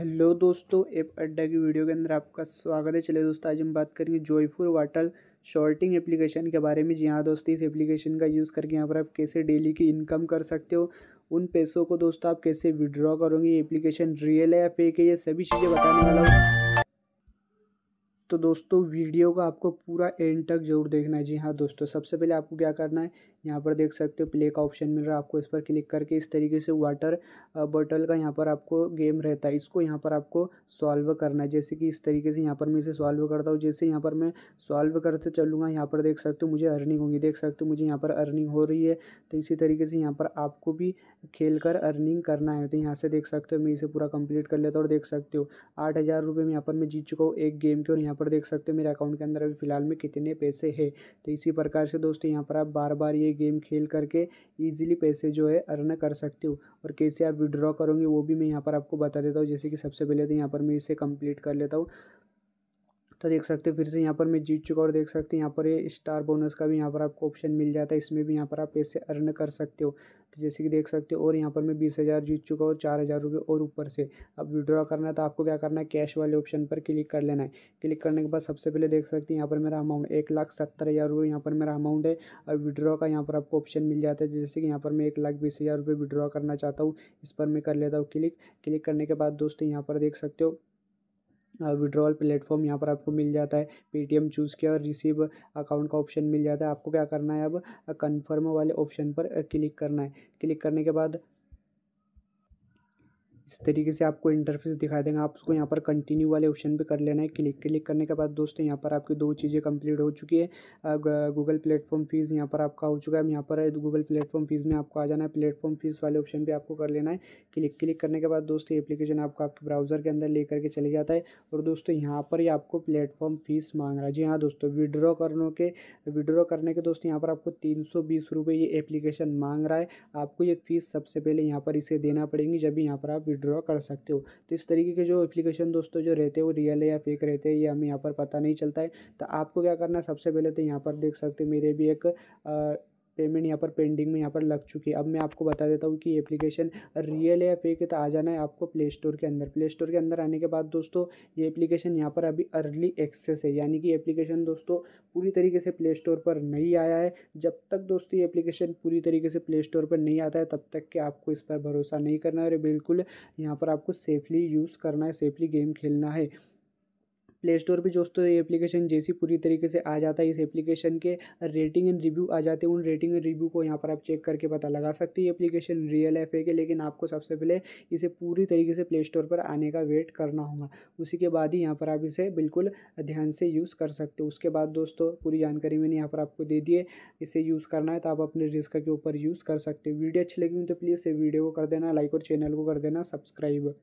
hello दोस्तों app अड्डा की वीडियो के अंदर आपका स्वागत है चले दोस्तों आज हम बात करेंगे जॉयफुल वाटल शॉर्टिंग एप्लीकेशन के बारे में जी हाँ दोस्तों इस एप्लीकेशन का यूज़ करके यहाँ पर आप कैसे डेली की इनकम कर सकते हो उन पैसों को दोस्तों आप कैसे विड्रॉ करोगे ये एप्लीकेशन रियल है या फेक है ये सभी चीज़ें बताने वाला हूँ तो दोस्तों वीडियो का आपको पूरा एंड तक जरूर देखना है जी हाँ दोस्तों सबसे पहले आपको क्या करना है यहाँ पर देख सकते हो प्ले का ऑप्शन मिल रहा है आपको इस पर क्लिक करके इस तरीके से वाटर बॉटल का यहाँ पर आपको गेम रहता है इसको यहाँ पर आपको सॉल्व करना है जैसे कि इस तरीके से यहाँ पर मैं इसे सॉल्व करता हूँ जैसे यहाँ पर मैं सॉल्व करते चलूँगा यहाँ पर देख सकते हो मुझे अर्निंग होगी देख सकते हो मुझे यहाँ पर अर्निंग हो रही है तो इसी तरीके से यहाँ पर आपको भी खेल कर अर्निंग करना है तो यहाँ से देख सकते हो मैं इसे पूरा कम्प्लीट कर लेता हूँ और देख सकते हो आठ हज़ार रुपये में यहाँ पर मैं जीत चुका हूँ एक गेम के और यहाँ पर देख सकते हैं मेरे अकाउंट के अंदर अभी फ़िलहाल में कितने पैसे हैं तो इसी प्रकार से दोस्तों यहाँ पर आप बार बार ये गेम खेल करके ईजिली पैसे जो है अर्न कर सकते हो और कैसे आप विड्रॉ करोगे वो भी मैं यहाँ पर आपको बता देता हूँ जैसे कि सबसे पहले तो यहाँ पर मैं इसे कंप्लीट कर लेता हूँ तो देख सकते हो फिर से यहाँ पर मैं जीत चुका और देख सकते हैं यहाँ पर ये स्टार बोनस का भी यहाँ पर आपको ऑप्शन मिल जाता है इसमें भी यहाँ पर आप पैसे अर्न कर सकते हो तो जैसे कि देख सकते हो और यहाँ पर मैं बीस हज़ार जीत चुका और चार हज़ार रुपये और ऊपर से अब विड्रॉ करना है तो आपको क्या करना है कैश वाले ऑप्शन पर क्लिक कर लेना है क्लिक करने के बाद सबसे पहले देख सकते हैं यहाँ पर मेरा अमाउंट एक लाख सत्तर हज़ार रुपये यहाँ पर मेरा अमाउंट है और विड्रॉ का यहाँ पर आपको ऑप्शन मिल जाता है जैसे कि यहाँ पर मैं एक लाख बीस हज़ार रुपये विड्रॉ करना चाहता हूँ इस पर मैं कर लेता हूँ क्लिक क्लिक करने के बाद दोस्तों यहाँ पर देख सकते हो विड्रॉल प्लेटफॉर्म यहाँ पर आपको मिल जाता है पेटीएम चूज़ किया और रिसीव अकाउंट का ऑप्शन मिल जाता है आपको क्या करना है अब कन्फर्म वाले ऑप्शन पर क्लिक करना है क्लिक करने के बाद इस तरीके से आपको इंटरफेस दिखाई देगा आप उसको यहाँ पर कंटिन्यू वाले ऑप्शन पे कर लेना है क्लिक क्लिक करने के बाद दोस्तों यहाँ पर आपकी दो चीज़ें कंप्लीट हो चुकी है गूगल प्लेटफॉर्म फीस यहाँ पर आपका हो चुका है यहाँ पर गूगल प्लेटफॉर्म फीस में आपको आ जाना है प्लेटफॉर्म फीस वाले ऑप्शन पर आपको कर लेना है क्लिक क्लिक करने के बाद दोस्तों एप्लीकेशन आपको आपके ब्राउज़र के अंदर ले करके चले जाता है और दोस्तों यहाँ पर ही आपको प्लेटफॉर्म फीस मांग रहा है जी हाँ दोस्तों विड्रॉ करने के विड्रॉ करने के दोस्तों यहाँ पर आपको तीन सौ बीस रुपये ये एप्लीकेशन मांग रहा है आपको ये फ़ीस सबसे पहले यहाँ पर इसे देना पड़ेगी जब भी यहाँ पर आप विड्रॉ कर सकते हो तो इस तरीके के जो एप्लीकेशन दोस्तों जो रहते हैं वो रियल है या फेक रहते हैं ये हमें यहाँ पर पता नहीं चलता है तो आपको क्या करना सबसे पहले तो यहाँ पर देख सकते मेरे भी एक आ, पेमेंट यहाँ पर पेंडिंग में यहाँ पर लग चुकी है अब मैं आपको बता देता हूँ कि एप्लीकेशन रियल है या फेक है तो आ जाना है आपको प्ले स्टोर के अंदर प्ले स्टोर के अंदर आने के बाद दोस्तों ये एप्लीकेशन यहाँ पर अभी अर्ली एक्सेस है यानी कि एप्लीकेशन दोस्तों पूरी तरीके से प्ले स्टोर पर नहीं आया है जब तक दोस्तों ये एप्लीकेशन पूरी तरीके से प्ले स्टोर पर नहीं आता है तब तक के आपको इस पर भरोसा नहीं करना है और बिल्कुल यहाँ पर आपको सेफली यूज़ करना है सेफली गेम खेलना है प्ले स्टोर पर दोस्तों ये एप्लीकेशन जैसी पूरी तरीके से आ जाता है इस एप्लीकेशन के रेटिंग एंड रिव्यू आ जाते हैं उन रेटिंग एंड रिव्यू को यहाँ पर आप चेक करके पता लगा सकते हैं एप्लीकेशन रियल है फेक है लेकिन आपको सबसे पहले इसे पूरी तरीके से प्ले स्टोर पर आने का वेट करना होगा उसी के बाद ही यहाँ पर आप इसे बिल्कुल ध्यान से यूज़ कर सकते हो उसके बाद दोस्तों पूरी जानकारी मैंने यहाँ पर आपको दे दी है इसे यूज़ करना है तो आप अपने रिस्क के ऊपर यूज़ कर सकते हो वीडियो अच्छी लगी तो प्लीज़ वीडियो को कर देना लाइक और चैनल को कर देना सब्सक्राइब